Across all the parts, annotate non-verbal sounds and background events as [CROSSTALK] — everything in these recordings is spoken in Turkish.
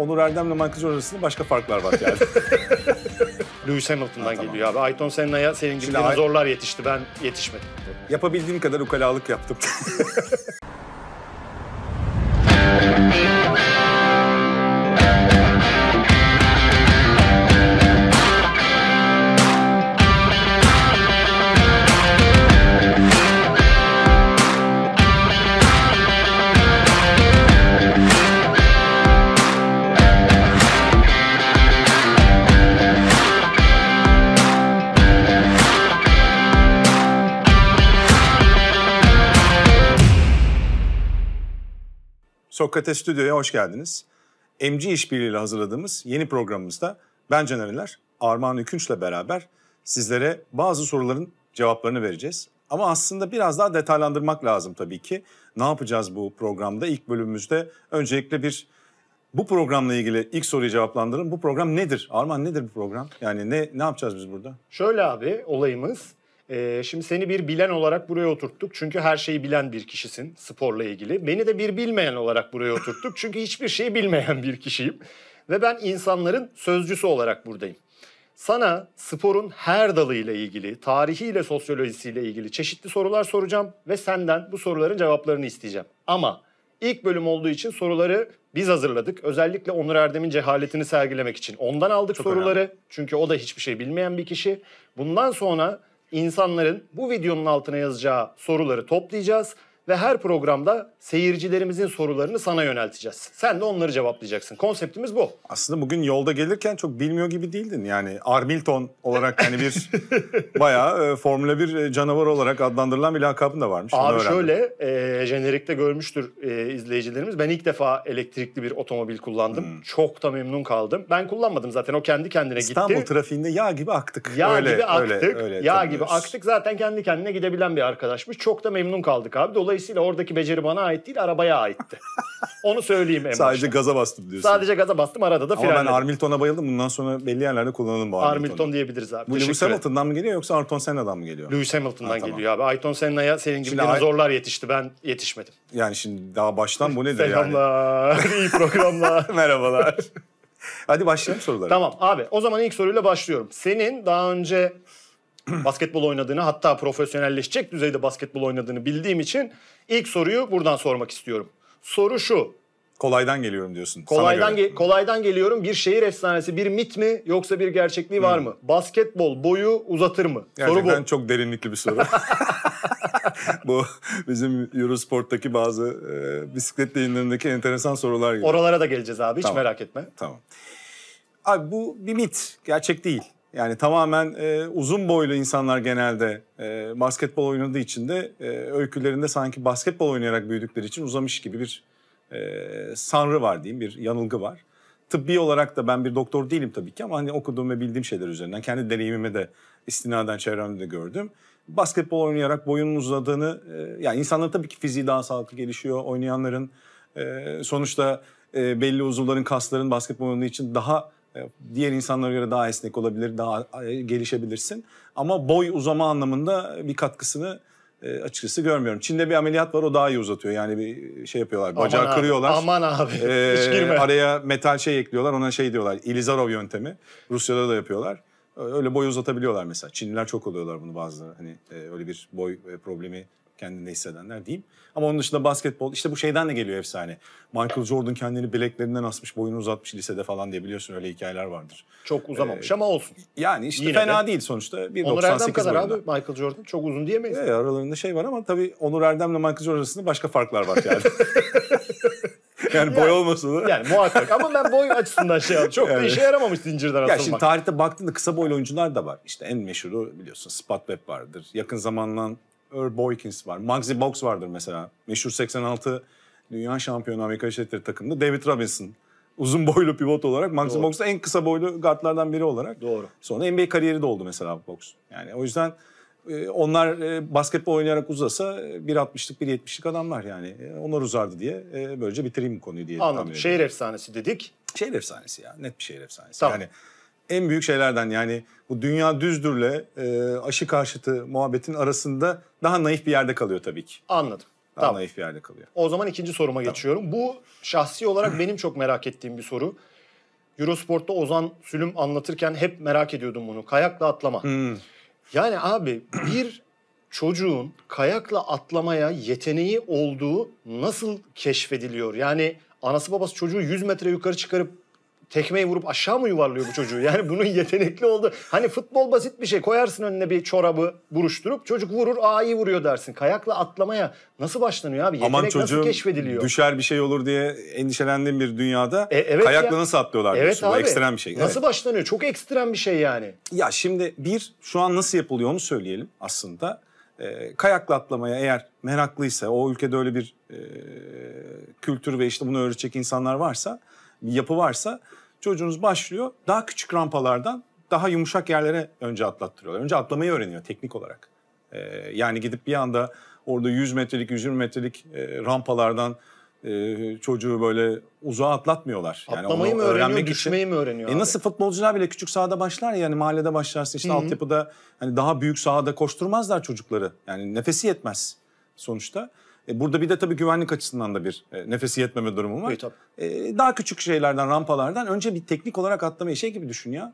Onur Erdem'le Michael Jordan arasında başka farklar var yani. [LAUGHS] Lewis Hamilton'dan ha, tamam. geliyor abi. Ayton Senna'ya senin gibi zorlar yetişti. Ben yetişmedim. Yapabildiğim kadar ukalalık yaptım. [LAUGHS] Sokrates Stüdyo'ya hoş geldiniz. MG işbirliğiyle hazırladığımız yeni programımızda ben Canerler, Armağan Ükünç'le beraber sizlere bazı soruların cevaplarını vereceğiz. Ama aslında biraz daha detaylandırmak lazım tabii ki. Ne yapacağız bu programda? İlk bölümümüzde öncelikle bir bu programla ilgili ilk soruyu cevaplandırın. Bu program nedir? Arman nedir bu program? Yani ne ne yapacağız biz burada? Şöyle abi olayımız ee, şimdi seni bir bilen olarak buraya oturttuk. Çünkü her şeyi bilen bir kişisin sporla ilgili. Beni de bir bilmeyen olarak buraya oturttuk. Çünkü hiçbir şeyi bilmeyen bir kişiyim. Ve ben insanların sözcüsü olarak buradayım. Sana sporun her dalıyla ilgili, tarihiyle, sosyolojisiyle ilgili çeşitli sorular soracağım ve senden bu soruların cevaplarını isteyeceğim. Ama ilk bölüm olduğu için soruları biz hazırladık. Özellikle Onur Erdem'in cehaletini sergilemek için. Ondan aldık Çok soruları. Önemli. Çünkü o da hiçbir şey bilmeyen bir kişi. Bundan sonra insanların bu videonun altına yazacağı soruları toplayacağız ve her programda seyircilerimizin sorularını sana yönelteceğiz. Sen de onları cevaplayacaksın. Konseptimiz bu. Aslında bugün yolda gelirken çok bilmiyor gibi değildin. Yani Armilton olarak hani bir [LAUGHS] bayağı e, Formula 1 e, canavar olarak adlandırılan bir lakabın da varmış. Abi şöyle e, jenerikte görmüştür e, izleyicilerimiz. Ben ilk defa elektrikli bir otomobil kullandım. Hmm. Çok da memnun kaldım. Ben kullanmadım zaten o kendi kendine gitti. İstanbul trafiğinde yağ gibi aktık. Yağ öyle, gibi aktık. Öyle, öyle, yağ gibi aktık. Zaten kendi kendine gidebilen bir arkadaşmış. Çok da memnun kaldık abi. Dolayısıyla Dolayısıyla oradaki beceri bana ait değil, arabaya aitti. [LAUGHS] Onu söyleyeyim en Sadece başta. gaza bastım diyorsun. Sadece gaza bastım, arada da Ama ben Armilton'a bayıldım. Bundan sonra belli yerlerde kullanalım bu Armilton'u. Armilton diyebiliriz abi. Bu Teşekkür Lewis Hamilton'dan mı geliyor yoksa Ayrton Senna'dan mı geliyor? Lewis Hamilton'dan Ha, tamam. geliyor abi. Ayton Senna'ya senin gibi Şimdi Ay- dinozorlar yetişti. Ben yetişmedim. Yani şimdi daha baştan bu nedir yani? Selamlar, [LAUGHS] iyi programlar. [LAUGHS] Merhabalar. Hadi başlayalım sorulara. Tamam abi o zaman ilk soruyla başlıyorum. Senin daha önce [CLEARS THROAT] basketbol oynadığını hatta profesyonelleşecek düzeyde basketbol oynadığını bildiğim için ilk soruyu buradan sormak istiyorum. Soru şu. Kolaydan geliyorum diyorsun. Kolaydan ge- kolaydan geliyorum. Bir şehir efsanesi bir mit mi yoksa bir gerçekliği var hmm. mı? Basketbol boyu uzatır mı? Gerçekten soru bu. çok derinlikli bir soru. [LAUGHS] [LAUGHS] bu bizim Eurosport'taki bazı e, bisiklet yayınlarındaki enteresan sorular gibi. Oralara da geleceğiz abi hiç merak etme. Tamam. Abi bu bir mit, gerçek değil. Yani tamamen e, uzun boylu insanlar genelde e, basketbol oynadığı için de e, öykülerinde sanki basketbol oynayarak büyüdükleri için uzamış gibi bir e, sanrı var diyeyim, bir yanılgı var. Tıbbi olarak da ben bir doktor değilim tabii ki ama hani okuduğum ve bildiğim şeyler üzerinden, kendi deneyimime de istinaden çevremde de gördüm. Basketbol oynayarak boyunun uzadığını, e, yani insanların tabii ki fiziği daha sağlıklı gelişiyor, oynayanların e, sonuçta e, belli uzuvların, kasların basketbol oynadığı için daha e, diğer insanlara göre daha esnek olabilir, daha e, gelişebilirsin. Ama boy uzama anlamında bir katkısını e, açıkçası görmüyorum. Çin'de bir ameliyat var o daha iyi uzatıyor. Yani bir şey yapıyorlar. Bacağı aman kırıyorlar. aman abi. E, [LAUGHS] Hiç girme. Araya metal şey ekliyorlar. Ona şey diyorlar. Ilizarov yöntemi. Rusya'da da yapıyorlar. Öyle boy uzatabiliyorlar mesela. Çinliler çok oluyorlar bunu bazıları. Hani öyle bir boy problemi kendinde hissedenler diyeyim. Ama onun dışında basketbol işte bu şeyden de geliyor efsane. Michael Jordan kendini bileklerinden asmış, boyunu uzatmış lisede falan diye biliyorsun öyle hikayeler vardır. Çok uzamamış ee, ama olsun. Yani işte Yine fena de. değil sonuçta. 1.98 Onur Erdem kadar boyunda. abi Michael Jordan çok uzun diyemeyiz. Ee, aralarında şey var ama tabii Onur Erdem'le Michael Jordan arasında başka farklar var yani. [LAUGHS] yani boy yani, olmasa da. Yani muhakkak ama ben boy açısından şey aldım. Çok yani. da işe yaramamış zincirden atılmak. Ya şimdi tarihte baktığında kısa boylu oyuncular da var. İşte en meşhuru biliyorsun Spot Webb vardır. Yakın zamandan Earl Boykins var. Maxi Box vardır mesela. Meşhur 86 dünya şampiyonu Amerika Eşitleri takımında. David Robinson uzun boylu pivot olarak. Maxi Box en kısa boylu guardlardan biri olarak. Doğru. Sonra NBA kariyeri de oldu mesela Box. Yani o yüzden e, onlar e, basketbol oynayarak uzasa 1.60'lık e, 1.70'lik adamlar yani. Onlar uzardı diye böylece bitireyim bu konuyu diye. Anladım. Şehir efsanesi dedik. Şehir efsanesi ya. Net bir şehir efsanesi. Tamam. Yani en büyük şeylerden yani bu dünya düzdürle e, aşı karşıtı muhabbetin arasında daha naif bir yerde kalıyor tabii ki. Anladım. Daha tamam. naif bir yerde kalıyor. O zaman ikinci soruma tamam. geçiyorum. Bu şahsi olarak benim çok merak ettiğim bir soru. Eurosport'ta Ozan Sülüm anlatırken hep merak ediyordum bunu. Kayakla atlama. Hmm. Yani abi bir çocuğun kayakla atlamaya yeteneği olduğu nasıl keşfediliyor? Yani anası babası çocuğu 100 metre yukarı çıkarıp tekmeyi vurup aşağı mı yuvarlıyor bu çocuğu? Yani bunun [LAUGHS] yetenekli oldu. Hani futbol basit bir şey. Koyarsın önüne bir çorabı buruşturup çocuk vurur aa iyi vuruyor dersin. Kayakla atlamaya nasıl başlanıyor abi? Yetenek Aman çocuğum, nasıl keşfediliyor? düşer bir şey olur diye endişelendiğim bir dünyada e, evet kayakla ya. nasıl atlıyorlar evet diyorsun. Abi. Bu ekstrem bir şey. Nasıl evet. başlanıyor? Çok ekstrem bir şey yani. Ya şimdi bir şu an nasıl yapılıyor onu söyleyelim aslında. E, kayakla atlamaya eğer meraklıysa, o ülkede öyle bir e, kültür ve işte bunu öğretecek insanlar varsa, yapı varsa Çocuğunuz başlıyor daha küçük rampalardan daha yumuşak yerlere önce atlattırıyorlar. Önce atlamayı öğreniyor teknik olarak. Ee, yani gidip bir anda orada 100 metrelik 120 metrelik e, rampalardan e, çocuğu böyle uzağa atlatmıyorlar. Yani Atlamayı mı öğreniyor, için, düşmeyi mi öğreniyor? E, nasıl futbolcular bile küçük sahada başlar ya, yani mahallede başlarsa işte Hı-hı. altyapıda hani daha büyük sahada koşturmazlar çocukları. Yani nefesi yetmez sonuçta. E, burada bir de tabii güvenlik açısından da bir e, nefesi yetmeme durumu var. Evet, tabii. E, daha küçük şeylerden, rampalardan önce bir teknik olarak atlamayı şey gibi düşün ya.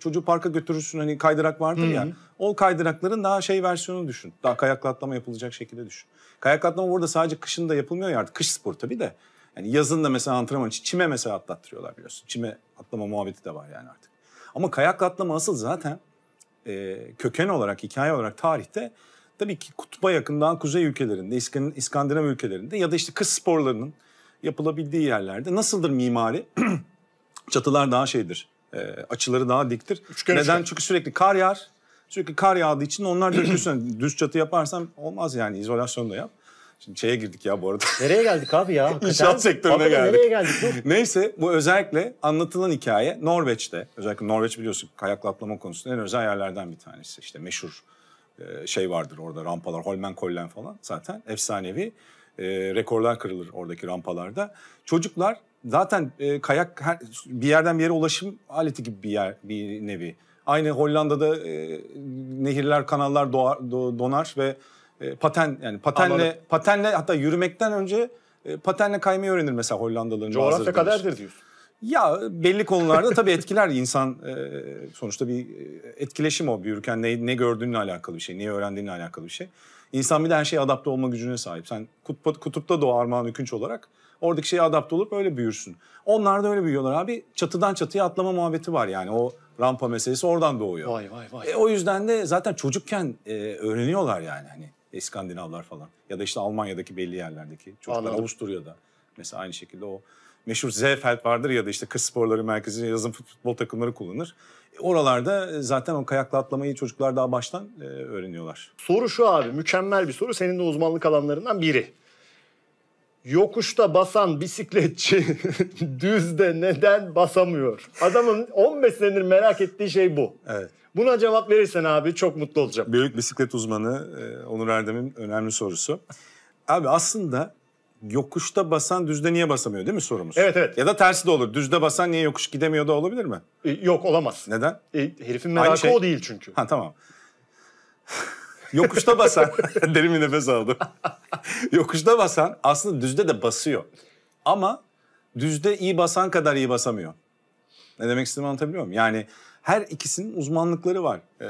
çocuğu parka götürürsün hani kaydırak vardır Hı-hı. ya. O kaydırakların daha şey versiyonunu düşün. Daha kayakla atlama yapılacak şekilde düşün. Kayakla atlama burada sadece kışın da yapılmıyor ya artık. Kış spor tabii de. Yani yazın da mesela antrenman için çime mesela atlattırıyorlar biliyorsun. Çime atlama muhabbeti de var yani artık. Ama kayakla atlama asıl zaten e, köken olarak, hikaye olarak tarihte tabii ki kutba yakından kuzey ülkelerinde, İskandinav ülkelerinde ya da işte kız sporlarının yapılabildiği yerlerde nasıldır mimari? [CLEARS THROAT] Çatılar daha şeydir, e, açıları daha diktir. Üçgen Neden? Üçgen. Çünkü sürekli kar yağar. Çünkü kar yağdığı için onlar dökülsün. [CLEARS THROAT] Düz çatı yaparsan olmaz yani izolasyon da yap. Şimdi şeye girdik ya bu arada. [LAUGHS] Nereye geldik abi ya? Hakikaten, İnşaat sektörüne hakikaten geldik. Nereye geldik? [LAUGHS] Neyse bu özellikle anlatılan hikaye Norveç'te. Özellikle Norveç biliyorsun kayakla atlama konusunda en özel yerlerden bir tanesi. İşte meşhur e, şey vardır orada rampalar Holmen Kollen falan zaten efsanevi e, rekorlar kırılır oradaki rampalarda. Çocuklar zaten e, kayak her, bir yerden bir yere ulaşım aleti gibi bir yer bir nevi. Aynı Hollanda'da e, nehirler, kanallar doğar, do, donar ve e, paten yani patenle Anladım. patenle hatta yürümekten önce e, patenle kaymayı öğrenir mesela Hollandalıların. Coğrafya kaderdir diyorsun. Ya belli konularda tabii etkiler insan e, sonuçta bir e, etkileşim o büyürken ne, ne gördüğünle alakalı bir şey, neyi öğrendiğinle alakalı bir şey. İnsan bir de her şeye adapte olma gücüne sahip. Sen kutba, kutupta doğar Armağan Ükünç olarak oradaki şeye adapte olup öyle büyürsün. Onlar da öyle büyüyorlar abi. Çatıdan çatıya atlama muhabbeti var yani o rampa meselesi oradan doğuyor. Vay vay vay. E, o yüzden de zaten çocukken e, öğreniyorlar yani hani İskandinavlar falan. Ya da işte Almanya'daki belli yerlerdeki çocuklar Anladım. Avusturya'da. Mesela aynı şekilde o meşhur Zeefeld vardır ya da işte kız sporları merkezi yazın futbol takımları kullanır. E, oralarda e, zaten o kayakla atlamayı çocuklar daha baştan e, öğreniyorlar. Soru şu abi mükemmel bir soru. Senin de uzmanlık alanlarından biri. Yokuşta basan bisikletçi [LAUGHS] düzde neden basamıyor? Adamın 15 senedir merak ettiği şey bu. Evet. Buna cevap verirsen abi çok mutlu olacağım. Büyük bisiklet uzmanı Onur Erdem'in önemli sorusu. Abi aslında yokuşta basan düzde niye basamıyor değil mi sorumuz? Evet evet. Ya da tersi de olur. Düzde basan niye yokuş gidemiyor da olabilir mi? E, yok olamaz. Neden? E, herifin merakı şey... o değil çünkü. Ha tamam. [LAUGHS] yokuşta basan, [LAUGHS] derin bir nefes aldım. [LAUGHS] yokuşta basan aslında düzde de basıyor. Ama düzde iyi basan kadar iyi basamıyor. Ne demek istediğimi anlatabiliyor muyum? Yani her ikisinin uzmanlıkları var. Ee,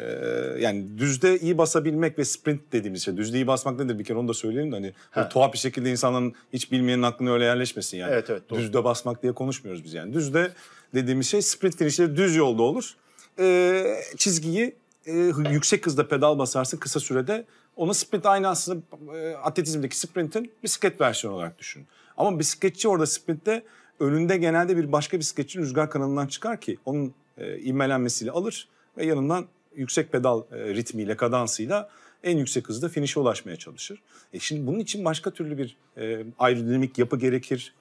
yani düzde iyi basabilmek ve sprint dediğimiz şey. Düzde iyi basmak nedir bir kere onu da söyleyelim de hani böyle tuhaf bir şekilde insanın hiç bilmeyenin aklına öyle yerleşmesin yani. Evet evet. Düzde basmak diye konuşmuyoruz biz yani. Düzde dediğimiz şey sprint finişleri düz yolda olur. Ee, çizgiyi e, yüksek hızda pedal basarsın kısa sürede. Ona sprint aynı aslında e, atletizmdeki sprintin bisiklet versiyonu olarak düşün. Ama bisikletçi orada sprintte önünde genelde bir başka bisikletçinin rüzgar kanalından çıkar ki onun e, ivmelenmesiyle alır ve yanından yüksek pedal e, ritmiyle, kadansıyla en yüksek hızda finish'e ulaşmaya çalışır. E şimdi bunun için başka türlü bir e, aerodinamik yapı gerekir.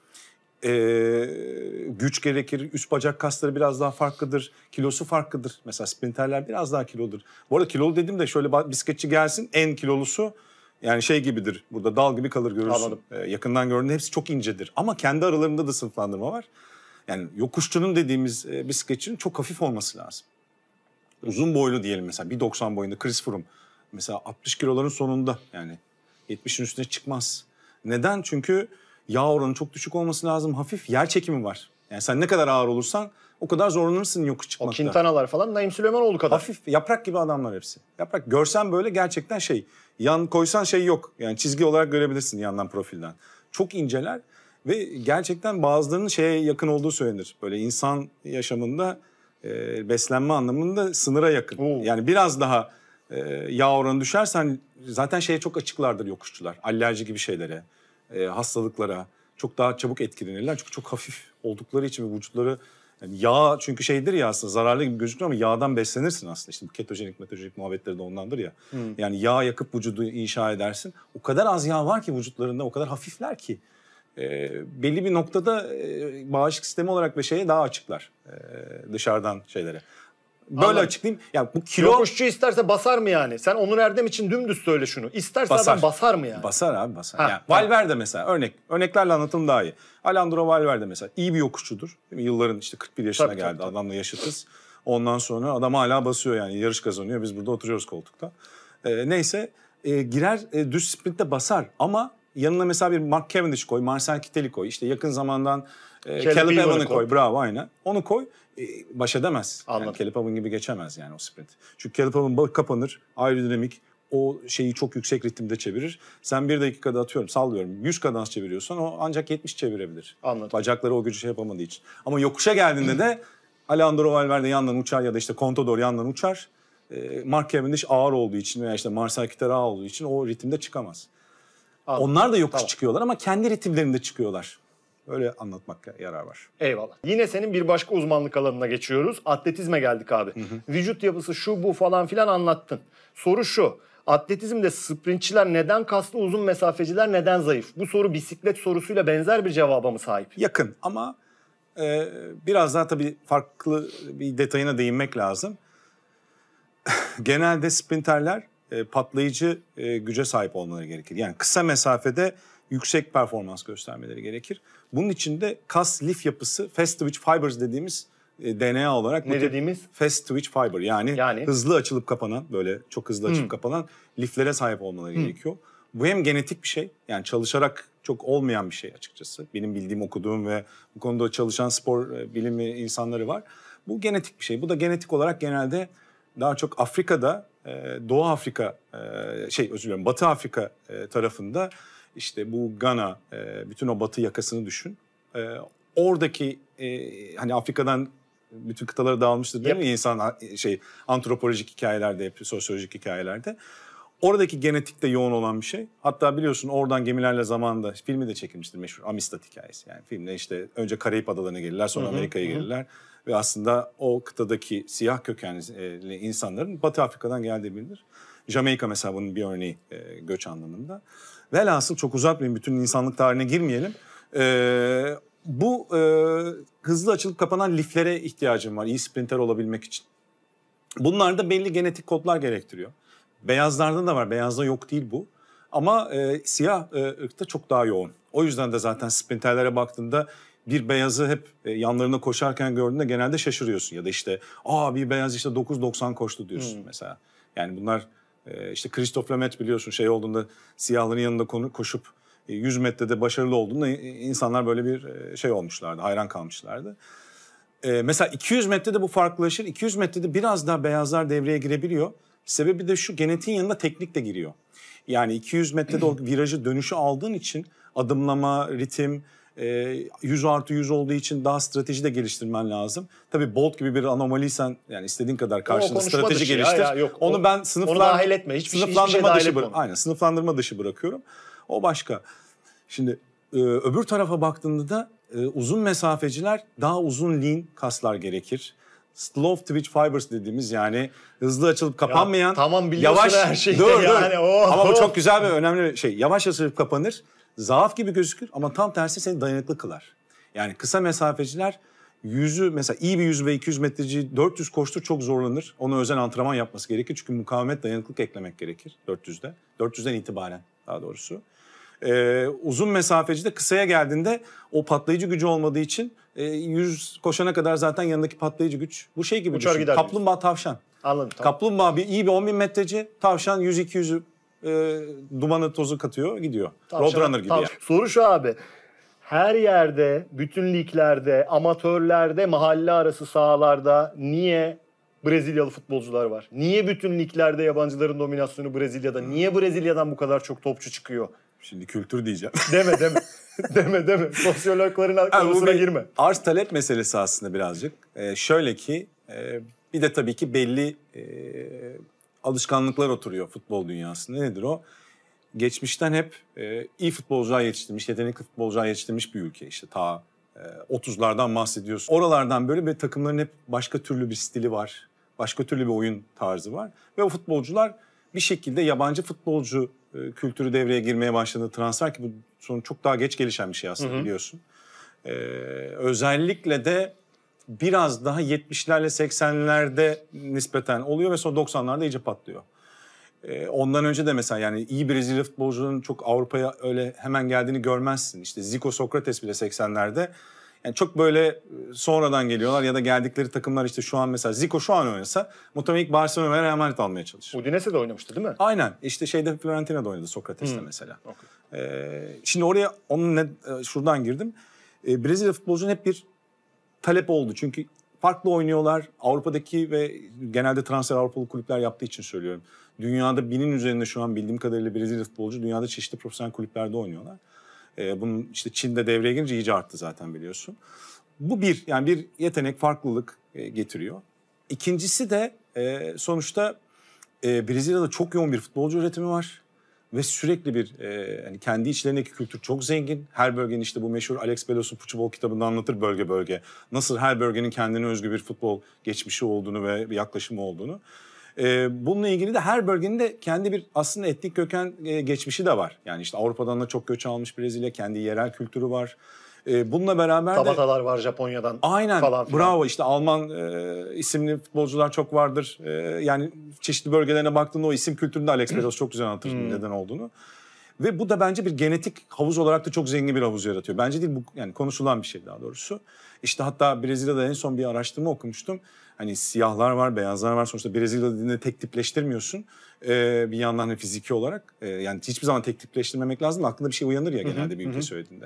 E, güç gerekir. Üst bacak kasları biraz daha farklıdır. Kilosu farklıdır. Mesela sprinterler biraz daha kilodur. Bu arada kilolu dedim de şöyle bisikletçi gelsin en kilolusu yani şey gibidir. Burada dal gibi kalır görürsün. E, yakından gördüğünde hepsi çok incedir. Ama kendi aralarında da sınıflandırma var. Yani yokuşçunun dediğimiz e, bisikletçinin çok hafif olması lazım. Uzun boylu diyelim mesela 1.90 boyunda Chris Froome. Mesela 60 kiloların sonunda yani 70'in üstüne çıkmaz. Neden? Çünkü yağ oranı çok düşük olması lazım. Hafif yer çekimi var. Yani sen ne kadar ağır olursan o kadar zorlanırsın yokuş çıkmakta. O Quintana'lar falan Naim Süleymanoğlu kadar. Hafif yaprak gibi adamlar hepsi. Yaprak görsen böyle gerçekten şey yan koysan şey yok. Yani çizgi olarak görebilirsin yandan profilden. Çok inceler. Ve gerçekten bazılarının şeye yakın olduğu söylenir. Böyle insan yaşamında e, beslenme anlamında sınıra yakın. Oo. Yani biraz daha e, yağ oranı düşersen zaten şeye çok açıklardır yokuşçular. Alerji gibi şeylere, e, hastalıklara çok daha çabuk etkilenirler. Çünkü çok hafif oldukları için vücutları yani yağ çünkü şeydir ya aslında zararlı gibi gözüküyor ama yağdan beslenirsin aslında. İşte bu ketojenik, metojenik muhabbetleri de ondandır ya. Hmm. Yani yağ yakıp vücudu inşa edersin. O kadar az yağ var ki vücutlarında o kadar hafifler ki e, belli bir noktada e, bağışık sistemi olarak ve şeye daha açıklar e, dışarıdan şeylere. Böyle Anladım. açıklayayım. Yani bu kilo... Yokuşçu isterse basar mı yani? Sen Onur Erdem için dümdüz söyle şunu. İsterse basar. adam basar mı yani? Basar abi basar. Ha, yani Valverde mesela örnek. Örneklerle anlatım daha iyi. Alejandro Valverde mesela iyi bir yokuşçudur. Yılların işte 41 yaşına tabii, geldi. tabii. Adamla yaşıtız. Ondan sonra adam hala basıyor yani yarış kazanıyor. Biz burada oturuyoruz koltukta. Ee, neyse e, girer e, düz sprintte basar ama Yanına mesela bir Mark Cavendish koy, Marcel Kittel'i koy. İşte yakın zamandan e, Caleb Evan'ı koy. Bravo aynı, Onu koy. E, baş edemez. Anladım. Yani Caleb Evan gibi geçemez yani o sprint. Çünkü Caleb Evan kapanır. Aerodinamik o şeyi çok yüksek ritimde çevirir. Sen bir dakikada atıyorum sallıyorum 100 kadans çeviriyorsan o ancak 70 çevirebilir. Anladım. Bacakları o gücü şey yapamadığı için. Ama yokuşa geldiğinde de Alejandro Valverde yandan uçar ya da işte Contador yandan uçar. E, Mark Cavendish ağır olduğu için veya işte Marcel Kittel ağır olduğu için o ritimde çıkamaz. Anladım. Onlar da yokuş tamam. çıkıyorlar ama kendi ritimlerinde çıkıyorlar. Öyle anlatmak yarar var. Eyvallah. Yine senin bir başka uzmanlık alanına geçiyoruz. Atletizme geldik abi. Hı hı. Vücut yapısı şu bu falan filan anlattın. Soru şu. Atletizmde sprintçiler neden kaslı, uzun mesafeciler neden zayıf? Bu soru bisiklet sorusuyla benzer bir cevaba mı sahip? Yakın ama e, biraz daha tabii farklı bir detayına değinmek lazım. [LAUGHS] Genelde sprinterler e, patlayıcı e, güce sahip olmaları gerekir. Yani kısa mesafede yüksek performans göstermeleri gerekir. Bunun için de kas lif yapısı fast twitch fibers dediğimiz e, DNA olarak ne dediğimiz fast twitch fiber yani, yani hızlı açılıp kapanan böyle çok hızlı açılıp hmm. kapanan liflere sahip olmaları hmm. gerekiyor. Bu hem genetik bir şey yani çalışarak çok olmayan bir şey açıkçası. Benim bildiğim, okuduğum ve bu konuda çalışan spor bilimi insanları var. Bu genetik bir şey. Bu da genetik olarak genelde daha çok Afrika'da ee, Doğu Afrika e, şey özür dilerim Batı Afrika e, tarafında işte bu Gana e, bütün o batı yakasını düşün. Oradaki hani Afrika'dan bütün kıtalara dağılmıştır değil yep. mi insan şey antropolojik hikayelerde, sosyolojik hikayelerde. Oradaki genetikte yoğun olan bir şey. Hatta biliyorsun oradan gemilerle zamanında filmi de çekilmiştir meşhur Amistad hikayesi. Yani filmde işte önce Karayip Adaları'na gelirler sonra Amerika'ya gelirler. Hı hı. Ve aslında o kıtadaki siyah kökenli insanların Batı Afrika'dan geldiği bilinir. Jamaika mesela bunun bir örneği e, göç anlamında. Velhasıl çok bir bütün insanlık tarihine girmeyelim. E, bu e, hızlı açılıp kapanan liflere ihtiyacım var iyi sprinter olabilmek için. Bunlar da belli genetik kodlar gerektiriyor. Beyazlarda da var, beyazda yok değil bu. Ama e, siyah e, ırkta çok daha yoğun. O yüzden de zaten sprinterlere baktığında bir beyazı hep e, yanlarına koşarken gördüğünde genelde şaşırıyorsun. Ya da işte aa bir beyaz işte 9.90 koştu diyorsun hmm. mesela. Yani bunlar e, işte Christophe Lamet biliyorsun şey olduğunda siyahların yanında koşup 100 e, metrede başarılı olduğunda insanlar böyle bir şey olmuşlardı, hayran kalmışlardı. Mesela 200 metrede bu farklılaşır. 200 metrede biraz daha beyazlar devreye girebiliyor. Sebebi de şu genetiğin yanında teknik de giriyor. Yani 200 metrede o virajı dönüşü aldığın için adımlama, ritim, e, ee, 100 artı 100 olduğu için daha strateji de geliştirmen lazım. Tabii Bolt gibi bir anomaliysen yani istediğin kadar karşında strateji dışı. geliştir. Ya, yok, onu o, ben sınıflan, onu dahil etme. Hiçbir, sınıflandırma şey- hiçbir şey dahil dışı etme. Aynen sınıflandırma dışı bırakıyorum. O başka. Şimdi e, öbür tarafa baktığında da e, uzun mesafeciler daha uzun lean kaslar gerekir slow twitch fibers dediğimiz yani hızlı açılıp kapanmayan ya, tamam yavaş her şeyde dur, dur. yani. Hani, oh, Ama bu çok güzel ve önemli bir şey. Yavaş açılıp kapanır zaaf gibi gözükür ama tam tersi seni dayanıklı kılar. Yani kısa mesafeciler yüzü mesela iyi bir yüz ve 200 metreci 400 koştur çok zorlanır. Ona özel antrenman yapması gerekir. Çünkü mukavemet dayanıklık eklemek gerekir 400'de. 400'den itibaren daha doğrusu. Ee, uzun mesafeci de kısaya geldiğinde o patlayıcı gücü olmadığı için e, 100 koşana kadar zaten yanındaki patlayıcı güç. Bu şey gibi Uçar düşün. Gider Kaplumbağa diyorsun. tavşan. Anladım. Tamam. Kaplumbağa bir iyi bir 10 bin metreci, tavşan 100-200'ü e, dumanı tozu katıyor gidiyor. Tavşan, Roadrunner gibi tavşan. yani. Soru şu abi. Her yerde, bütün liglerde, amatörlerde, mahalle arası sahalarda niye Brezilyalı futbolcular var? Niye bütün liglerde yabancıların dominasyonu Brezilya'da? Hmm. Niye Brezilya'dan bu kadar çok topçu çıkıyor? Şimdi kültür diyeceğim. [LAUGHS] Deme deme. [LAUGHS] deme deme. Sosyologların yani konusuna girme. Arz talep meselesi aslında birazcık. Ee, şöyle ki e, bir de tabii ki belli e, alışkanlıklar oturuyor futbol dünyasında. Nedir o? Geçmişten hep e, iyi futbolcuya yetiştirmiş, yetenekli futbolcuya yetiştirmiş bir ülke işte. Ta e, 30'lardan bahsediyorsun. Oralardan böyle bir takımların hep başka türlü bir stili var. Başka türlü bir oyun tarzı var. Ve o futbolcular bir şekilde yabancı futbolcu e, kültürü devreye girmeye başladı. Transfer ki bu sorun çok daha geç gelişen bir şey aslında hı hı. biliyorsun. E, özellikle de biraz daha 70'lerle 80'lerde nispeten oluyor ve sonra 90'larda iyice patlıyor. Ee, ondan önce de mesela yani iyi Brezilya futbolcunun çok Avrupa'ya öyle hemen geldiğini görmezsin. İşte Zico Sokrates bile 80'lerde. Yani çok böyle e, sonradan geliyorlar ya da geldikleri takımlar işte şu an mesela Zico şu an oynasa muhtemelen ilk Barcelona ve Real Madrid almaya çalışır. Udinese de oynamıştı değil mi? Aynen. İşte şeyde Fiorentina'da oynadı Sokrates'te hmm. mesela. Okay. Ee, şimdi oraya onun ne, e, şuradan girdim. Ee, Brezilya futbolcunun hep bir talep oldu. Çünkü farklı oynuyorlar. Avrupa'daki ve genelde transfer Avrupalı kulüpler yaptığı için söylüyorum. Dünyada binin üzerinde şu an bildiğim kadarıyla Brezilya futbolcu dünyada çeşitli profesyonel kulüplerde oynuyorlar. Ee, bunun işte Çin'de devreye girince iyice arttı zaten biliyorsun. Bu bir yani bir yetenek farklılık e, getiriyor. İkincisi de e, sonuçta e, Brezilya'da çok yoğun bir futbolcu üretimi var ve sürekli bir e, hani kendi içlerindeki kültür çok zengin. Her bölgenin işte bu meşhur Alex Belos'un futbol kitabında anlatır bölge bölge. Nasıl her bölgenin kendine özgü bir futbol geçmişi olduğunu ve bir yaklaşımı olduğunu. E, bununla ilgili de her bölgenin de kendi bir aslında etnik köken e, geçmişi de var. Yani işte Avrupa'dan da çok göç almış Brezilya, kendi yerel kültürü var. E, bununla beraber Tabatalar de... Tabatalar var Japonya'dan aynen, falan filan. Bravo işte Alman e, isimli futbolcular çok vardır. E, yani çeşitli bölgelerine baktığında o isim kültüründe Alex Peros çok güzel anlatır hmm. neden olduğunu. Ve bu da bence bir genetik havuz olarak da çok zengin bir havuz yaratıyor. Bence değil bu yani konuşulan bir şey daha doğrusu. İşte hatta Brezilya'da en son bir araştırma okumuştum. Hani siyahlar var, beyazlar var. Sonuçta Brezilya dediğinde tek tipleştirmiyorsun. Ee, bir yandan da fiziki olarak. Ee, yani hiçbir zaman tek tipleştirmemek lazım. Aklında bir şey uyanır ya genelde hı hı, bir ülke hı. söylediğinde.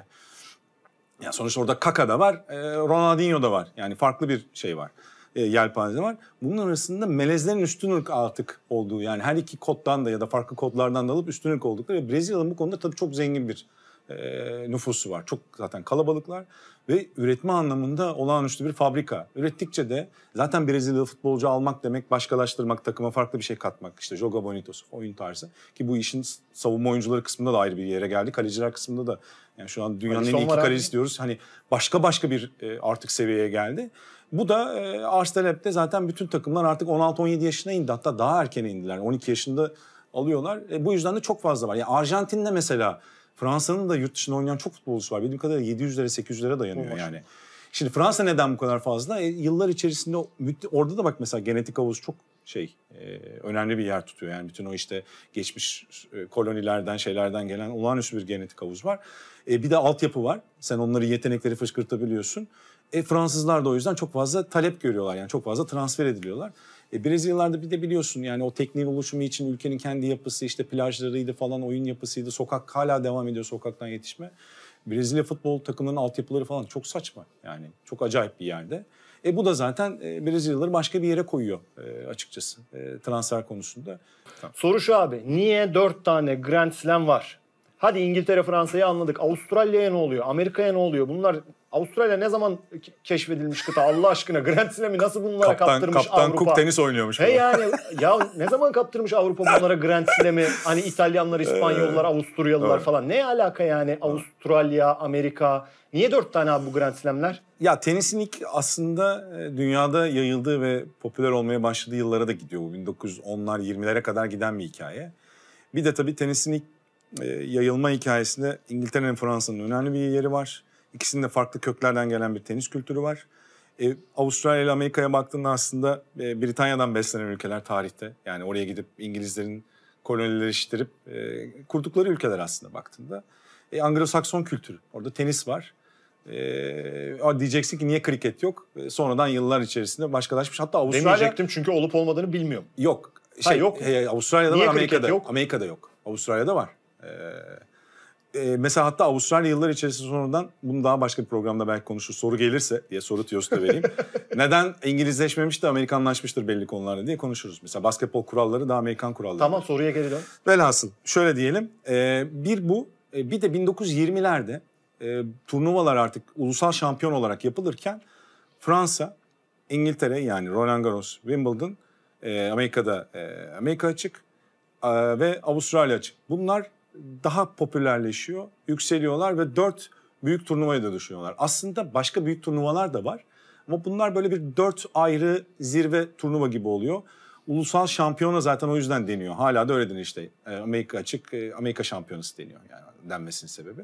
Yani sonuçta orada Kaka da var, e, Ronaldinho da var. Yani farklı bir şey var. E, yelpaze var. Bunun arasında melezlerin üstünlük artık olduğu yani her iki koddan da ya da farklı kodlardan da alıp üstünlük oldukları ve Brezilya'nın bu konuda tabii çok zengin bir e, nüfusu var. Çok zaten kalabalıklar ve üretme anlamında olağanüstü bir fabrika. Ürettikçe de zaten Brezilyalı futbolcu almak demek başkalaştırmak, takıma farklı bir şey katmak. İşte Joga Bonitos oyun tarzı ki bu işin savunma oyuncuları kısmında da ayrı bir yere geldi. Kaleciler kısmında da yani şu an dünyanın en iyi kalecisi diyoruz. Hani başka başka bir e, artık seviyeye geldi. Bu da e, talepte zaten bütün takımlar artık 16-17 yaşına indi. Hatta daha erken indiler. 12 yaşında alıyorlar. E, bu yüzden de çok fazla var. Yani Arjantin'de mesela Fransa'nın da yurt dışında oynayan çok futbolcusu var. Bildiğim kadarıyla 700'lere 800'lere dayanıyor Olmaz. yani. Şimdi Fransa neden bu kadar fazla? E, yıllar içerisinde orada da bak mesela genetik havuz çok şey e, önemli bir yer tutuyor. Yani bütün o işte geçmiş e, kolonilerden şeylerden gelen olağanüstü bir genetik havuz var. E, bir de altyapı var. Sen onları yetenekleri fışkırtabiliyorsun. E, Fransızlar da o yüzden çok fazla talep görüyorlar. Yani çok fazla transfer ediliyorlar. E, Brezilyalarda bir de biliyorsun yani o tekniğin oluşumu için ülkenin kendi yapısı işte plajlarıydı falan oyun yapısıydı. Sokak hala devam ediyor sokaktan yetişme. Brezilya futbol takımlarının altyapıları falan çok saçma. Yani çok acayip bir yerde. E bu da zaten e, Brezilyalıları başka bir yere koyuyor e, açıkçası e, transfer konusunda. Tamam. Soru şu abi niye dört tane Grand Slam var? Hadi İngiltere Fransa'yı anladık. Avustralya'ya ne oluyor? Amerika'ya ne oluyor? Bunlar Avustralya ne zaman keşfedilmiş kıta Allah aşkına? Grand Slam'i nasıl bunlara kaptan, kaptırmış kaptan Avrupa? Kaptan Cook tenis oynuyormuş. He yani ya ne zaman kaptırmış Avrupa bunlara Grand Slam'i? Hani İtalyanlar, İspanyollar, ee, Avusturyalılar evet. falan. Ne alaka yani Avustralya, Amerika? Niye dört tane abi bu Grand Slam'ler? Ya tenisin ilk aslında e, dünyada yayıldığı ve popüler olmaya başladığı yıllara da gidiyor. Bu 1910'lar 20'lere kadar giden bir hikaye. Bir de tabii tenisin ilk e, yayılma hikayesinde İngiltere'nin Fransa'nın önemli bir yeri var. İkisinin de farklı köklerden gelen bir tenis kültürü var. E, Avustralya ile Amerika'ya baktığında aslında e, Britanya'dan beslenen ülkeler tarihte. Yani oraya gidip İngilizlerin kolonileştirip e, kurdukları ülkeler aslında baktığında. E, Anglo-Sakson kültürü. Orada tenis var. E, diyeceksin ki niye kriket yok? E, sonradan yıllar içerisinde başkalaşmış. Hatta Avustralya... Demeyecektim çünkü olup olmadığını bilmiyorum. Yok. Şey, ha, yok. E, Avustralya'da niye var, Amerika'da yok. Amerika'da yok. Avustralya'da var. Ee, e, mesela hatta Avustralya yıllar içerisinde sonradan bunu daha başka bir programda belki konuşur soru gelirse diye soru tiyosu vereyim. [LAUGHS] Neden İngilizleşmemiş de Amerikanlaşmıştır belli konularda diye konuşuruz. Mesela basketbol kuralları daha Amerikan kuralları. Tamam soruya geri dön. Velhasıl şöyle diyelim e, bir bu e, bir de 1920'lerde e, turnuvalar artık ulusal şampiyon olarak yapılırken Fransa, İngiltere yani Roland Garros, Wimbledon, e, Amerika'da e, Amerika açık e, ve Avustralya açık. Bunlar daha popülerleşiyor, yükseliyorlar ve dört büyük turnuvaya da düşünüyorlar. Aslında başka büyük turnuvalar da var ama bunlar böyle bir dört ayrı zirve turnuva gibi oluyor. Ulusal şampiyona zaten o yüzden deniyor. Hala da öyle deniyor işte. Ee, Amerika açık, e, Amerika şampiyonası deniyor yani denmesinin sebebi.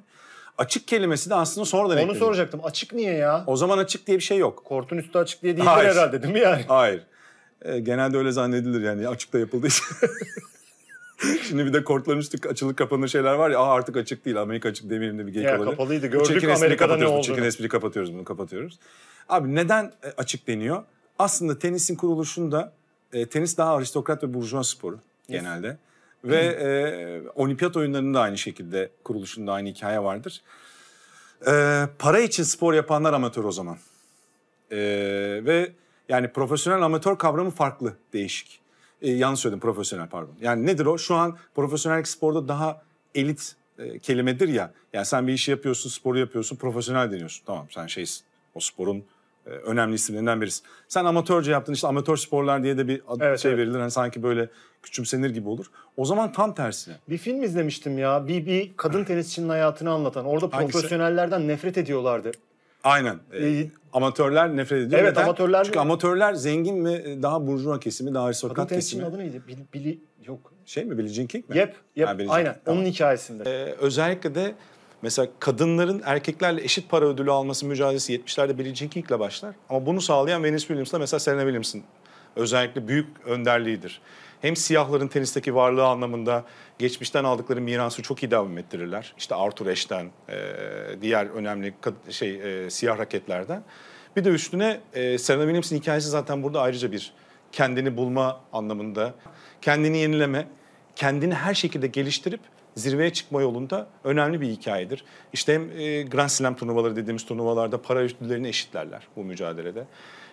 Açık kelimesi de aslında sonradan Onu soracaktım. Açık niye ya? O zaman açık diye bir şey yok. Kortun üstü açık diye değil. Hayır. herhalde değil mi yani? Hayır. E, genelde öyle zannedilir yani açıkta yapıldığı için. [LAUGHS] Şimdi bir de kortların üstü açılıp kapanır şeyler var ya. Aa artık açık değil. Amerika açık demeyelim de bir geyik olabilir. kapalıydı. Gördük Amerika'da ne olduğunu. Çekin espri kapatıyoruz bunu kapatıyoruz. Abi neden e, açık deniyor? Aslında tenisin kuruluşunda e, tenis daha aristokrat ve burjuva sporu genelde. Ve e, olimpiyat oyunlarında aynı şekilde kuruluşunda aynı hikaye vardır. E, para için spor yapanlar amatör o zaman. E, ve yani profesyonel amatör kavramı farklı, değişik. E, yanlış söyledim profesyonel pardon. Yani nedir o? Şu an profesyonel sporda daha elit e, kelimedir ya. Yani sen bir işi yapıyorsun, sporu yapıyorsun, profesyonel deniyorsun. Tamam sen şeysin. O sporun e, önemli isimlerinden birisi. Sen amatörce yaptın işte amatör sporlar diye de bir ad- evet, şey evet. verilir. Hani sanki böyle küçümsenir gibi olur. O zaman tam tersine. Bir film izlemiştim ya. Bir, bir kadın tenisçinin hayatını anlatan. Orada profesyonellerden nefret ediyorlardı. Aynen. E, amatörler nefret ediyor. Evet Neden? amatörler. Çünkü amatörler zengin ve daha burjuva kesimi, daha aristokrat kesimi. Kadın adı neydi? Bil, Billy yok. Şey mi Billie Jean King mi? Yep. yep. Ha, Aynen. Tamam. Onun hikayesinde. Ee, özellikle de mesela kadınların erkeklerle eşit para ödülü alması mücadelesi 70'lerde Billie Jean King'le başlar. Ama bunu sağlayan Venus Williams'la mesela Serena Williams'ın özellikle büyük önderliğidir. Hem siyahların tenisteki varlığı anlamında geçmişten aldıkları mirası çok iyi devam ettirirler. İşte Arthur Ashe'den, e, diğer önemli şey e, siyah raketlerden. Bir de üstüne e, Serena Williams'in hikayesi zaten burada ayrıca bir kendini bulma anlamında. Kendini yenileme, kendini her şekilde geliştirip zirveye çıkma yolunda önemli bir hikayedir. İşte hem Grand Slam turnuvaları dediğimiz turnuvalarda para ödüllerini eşitlerler bu mücadelede.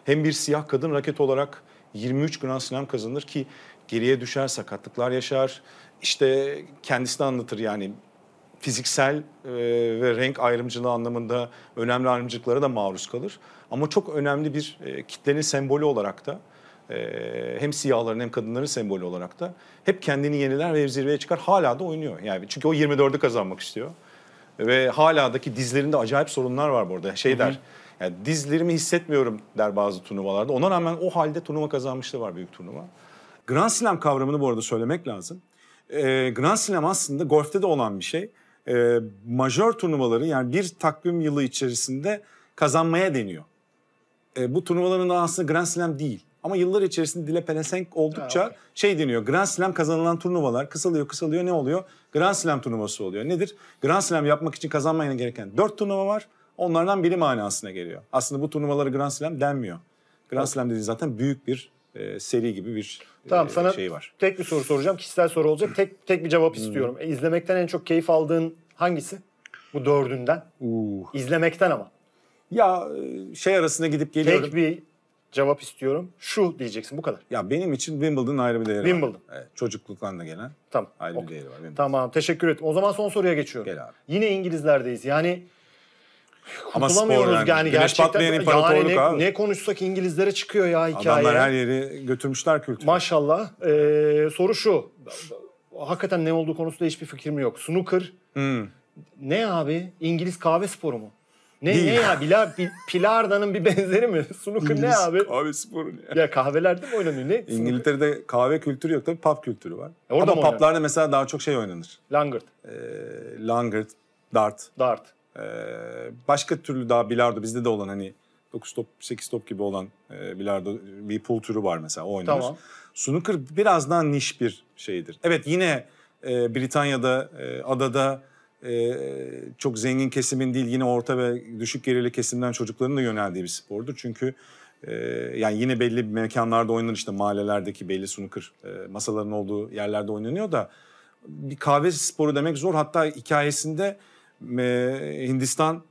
Hem bir siyah kadın raket olarak 23 Grand Slam kazanır ki geriye düşer, sakatlıklar yaşar. İşte de anlatır yani fiziksel e, ve renk ayrımcılığı anlamında önemli ayrımcılıklara da maruz kalır. Ama çok önemli bir e, kitlenin sembolü olarak da e, hem siyahların hem kadınların sembolü olarak da hep kendini yeniler ve zirveye çıkar. Hala da oynuyor. Yani çünkü o 24'ü kazanmak istiyor. Ve hala daki dizlerinde acayip sorunlar var burada. Şey der. Hı hı. Yani dizlerimi hissetmiyorum der bazı turnuvalarda. Ona rağmen o halde turnuva kazanmıştı var büyük turnuva. Grand Slam kavramını bu arada söylemek lazım. Ee, Grand Slam aslında golfte de olan bir şey. Ee, majör turnuvaları yani bir takvim yılı içerisinde kazanmaya deniyor. Ee, bu turnuvaların aslında Grand Slam değil. Ama yıllar içerisinde dile pelesenk oldukça ha, okay. şey deniyor. Grand Slam kazanılan turnuvalar kısalıyor kısalıyor ne oluyor? Grand Slam turnuvası oluyor. Nedir? Grand Slam yapmak için kazanmaya gereken dört turnuva var. Onlardan biri manasına geliyor. Aslında bu turnuvalara Grand Slam denmiyor. Grand Slam dediği zaten büyük bir e, seri gibi bir tamam, e, sana şey var. Tek bir soru soracağım. Kişisel soru olacak. Tek tek bir cevap istiyorum. E, izlemekten en çok keyif aldığın hangisi? Bu dördünden. Uh. İzlemekten ama. Ya e, şey arasında gidip geliyorum. Tek bir cevap istiyorum. Şu diyeceksin bu kadar. Ya benim için Wimbledon ayrı bir değeri Wimbledon. var. Wimbledon. Evet, çocukluktan da gelen tamam. ayrı okay. bir değeri var. Wimbledon. Tamam teşekkür ederim. O zaman son soruya geçiyorum. Gel abi. Yine İngilizlerdeyiz. Yani ama spor yani. yani Güneş batmayan imparatorluk yani ne, Ne konuşsak İngilizlere çıkıyor ya hikaye. Adamlar her yeri götürmüşler kültürü. Maşallah. Ee, soru şu. Hakikaten ne olduğu konusunda hiçbir fikrim yok. Snooker. Hmm. Ne abi? İngiliz kahve sporu mu? Ne, Değil. ne ya? Bila, Pilarda'nın bir [LAUGHS] benzeri mi? Snooker İngiliz ne abi? kahve sporu ne? Ya kahvelerde mi oynanıyor? Ne? İngiltere'de kahve kültürü yok tabii pub kültürü var. E orada Ama publarda mesela daha çok şey oynanır. Langırt. Ee, langırt, dart. Dart. E, başka türlü daha bilardo bizde de olan hani 9 top 8 top gibi olan e, bilardo bir pool türü var mesela o oynanır. Tamam. Snooker biraz daha niş bir şeydir. Evet yine e, Britanya'da e, adada e, çok zengin kesimin değil yine orta ve düşük gelirli kesimden çocukların da yöneldiği bir spordur. Çünkü e, yani yine belli mekanlarda oynanır işte mahallelerdeki belli snooker e, masaların olduğu yerlerde oynanıyor da bir kahve sporu demek zor. Hatta hikayesinde Hindistan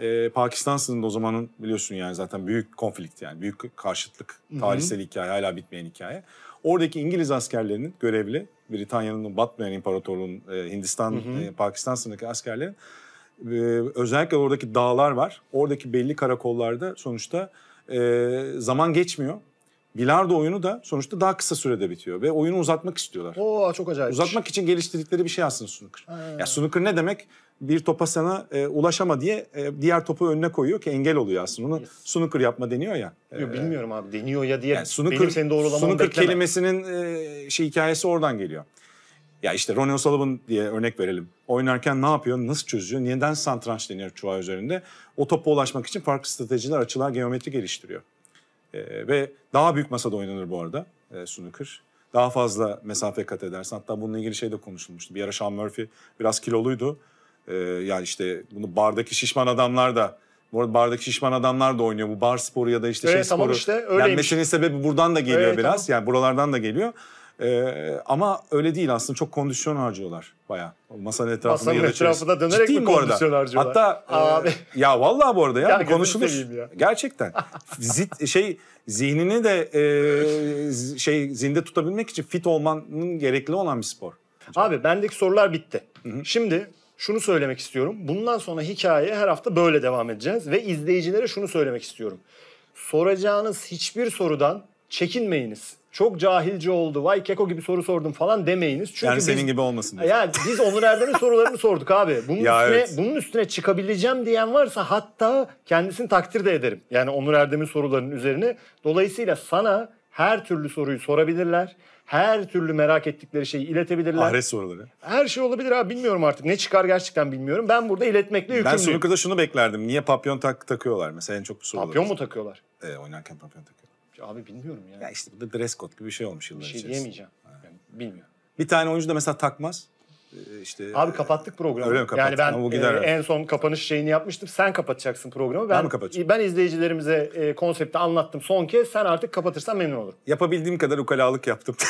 e, Pakistan sınırında o zamanın biliyorsun yani zaten büyük konflikt yani büyük karşıtlık tarihsel Hı-hı. hikaye hala bitmeyen hikaye. Oradaki İngiliz askerlerinin görevli Britanya'nın batmayan İmparatorluğu'nun e, Hindistan E, Pakistan sınırındaki askerlerin e, özellikle oradaki dağlar var. Oradaki belli karakollarda sonuçta e, zaman geçmiyor. Bilardo oyunu da sonuçta daha kısa sürede bitiyor ve oyunu uzatmak istiyorlar. Oo çok acayip. Uzatmak için geliştirdikleri bir şey aslında snooker. Ha. Ya snooker ne demek? bir topa sana e, ulaşama diye e, diğer topu önüne koyuyor ki engel oluyor aslında. Ona snooker yapma deniyor ya. E, Yok bilmiyorum abi deniyor ya diye yani snooker, benim seni doğrulamamı snooker kelimesinin e, şey hikayesi oradan geliyor. Ya işte Ronnie O'Sullivan diye örnek verelim. Oynarken ne yapıyor, nasıl çözüyor, neden santranç deniyor çuval üzerinde? O topa ulaşmak için farklı stratejiler, açılar, geometri geliştiriyor. E, ve daha büyük masada oynanır bu arada e, snooker daha fazla mesafe kat edersin. Hatta bununla ilgili şey de konuşulmuştu. Bir ara Sean Murphy biraz kiloluydu. Ee, yani işte bunu bardaki şişman adamlar da bu arada bardaki şişman adamlar da oynuyor. Bu bar sporu ya da işte evet, şey tamam sporu. Işte, öyleymiş. Yani meselenin sebebi buradan da geliyor evet, biraz. Tamam. Yani buralardan da geliyor. Ee, ama öyle değil aslında çok kondisyon harcıyorlar baya. Masanın etrafında Masanın etrafında dönerek Ciddiyim mi kondisyon harcıyorlar? Hatta e, Abi. E, ya vallahi bu arada ya, [LAUGHS] ya konuşulur. Ya. Gerçekten. [LAUGHS] Zit, şey zihnini de e, şey zinde tutabilmek için fit olmanın gerekli olan bir spor. Abi bendeki sorular bitti. Hı-hı. Şimdi şunu söylemek istiyorum. Bundan sonra hikayeye her hafta böyle devam edeceğiz ve izleyicilere şunu söylemek istiyorum. Soracağınız hiçbir sorudan çekinmeyiniz. Çok cahilce oldu. Vay keko gibi soru sordum falan demeyiniz. Çünkü yani biz, senin gibi olmasın diye. Yani biz Onur Erdem'in sorularını sorduk abi. Bunun ya üstüne evet. bunun üstüne çıkabileceğim diyen varsa hatta kendisini takdir de ederim. Yani Onur Erdem'in sorularının üzerine. Dolayısıyla sana her türlü soruyu sorabilirler. Her türlü merak ettikleri şeyi iletebilirler. Ahiret soruları. Her şey olabilir abi bilmiyorum artık. Ne çıkar gerçekten bilmiyorum. Ben burada iletmekle yükümlüyüm. Ben snooker'da şunu beklerdim. Niye papyon tak takıyorlar mesela en çok bu soru. Papyon mu takıyorlar? Ee, oynarken papyon takıyorlar. Abi bilmiyorum ya. Ya işte bu da dress code gibi bir şey olmuş yıllar bir şey içerisinde. diyemeyeceğim. Yani bilmiyorum. Bir tane oyuncu da mesela takmaz. Ee, işte Abi kapattık programı. Öyle mi kapattık? Yani ben bu gider. E, en son kapanış şeyini yapmıştım. Sen kapatacaksın programı. Ben, ben mi kapatacağım? Ben izleyicilerimize e, konsepti anlattım son kez. Sen artık kapatırsan memnun olurum. Yapabildiğim kadar ukalalık yaptım. [LAUGHS]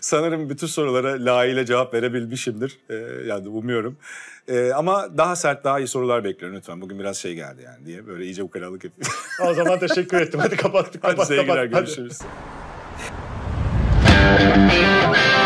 Sanırım bütün sorulara layığıyla cevap verebilmişimdir. Ee, yani umuyorum. Ee, ama daha sert, daha iyi sorular bekliyorum lütfen. Bugün biraz şey geldi yani diye böyle iyice ukalalık yapıyorum. o zaman teşekkür ettim. Hadi kapattık. [LAUGHS] Hadi sevgiler, kapat. görüşürüz. Hadi.